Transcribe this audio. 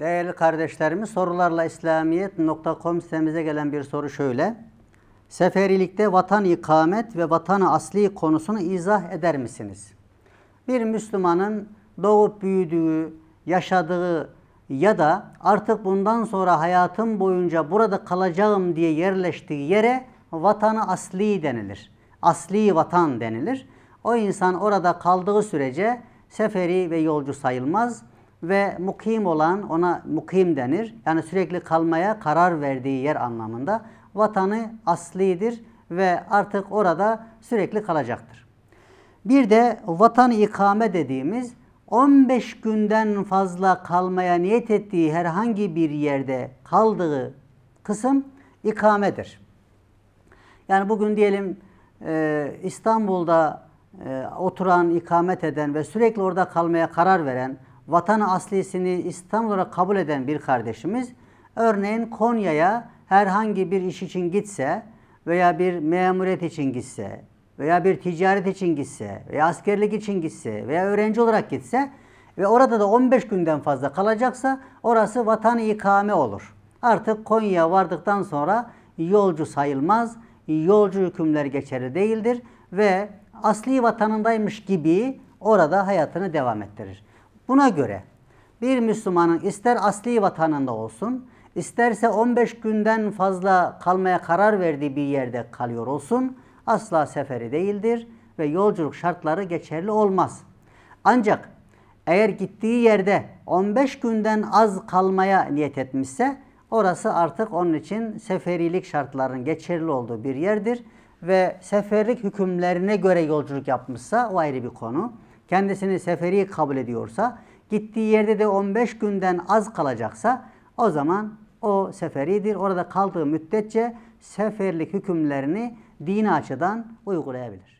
Değerli kardeşlerimiz sorularla İslamiyet.com sitemize gelen bir soru şöyle. Seferilikte vatan ikamet ve vatanı asli konusunu izah eder misiniz? Bir Müslümanın doğup büyüdüğü, yaşadığı ya da artık bundan sonra hayatım boyunca burada kalacağım diye yerleştiği yere vatanı asli denilir. Asli vatan denilir. O insan orada kaldığı sürece seferi ve yolcu sayılmaz ve mukim olan ona mukim denir. Yani sürekli kalmaya karar verdiği yer anlamında vatanı aslidir ve artık orada sürekli kalacaktır. Bir de vatan ikame dediğimiz 15 günden fazla kalmaya niyet ettiği herhangi bir yerde kaldığı kısım ikamedir. Yani bugün diyelim e, İstanbul'da e, oturan, ikamet eden ve sürekli orada kalmaya karar veren vatan aslisini İstanbul'a kabul eden bir kardeşimiz örneğin Konya'ya herhangi bir iş için gitse veya bir memuriyet için gitse veya bir ticaret için gitse veya askerlik için gitse veya öğrenci olarak gitse ve orada da 15 günden fazla kalacaksa orası vatan ikame olur. Artık Konya'ya vardıktan sonra yolcu sayılmaz, yolcu hükümleri geçerli değildir ve asli vatanındaymış gibi orada hayatını devam ettirir. Buna göre bir Müslümanın ister asli vatanında olsun, isterse 15 günden fazla kalmaya karar verdiği bir yerde kalıyor olsun, asla seferi değildir ve yolculuk şartları geçerli olmaz. Ancak eğer gittiği yerde 15 günden az kalmaya niyet etmişse orası artık onun için seferilik şartlarının geçerli olduğu bir yerdir ve seferlik hükümlerine göre yolculuk yapmışsa o ayrı bir konu kendisini seferi kabul ediyorsa, gittiği yerde de 15 günden az kalacaksa o zaman o seferidir. Orada kaldığı müddetçe seferlik hükümlerini dini açıdan uygulayabilir.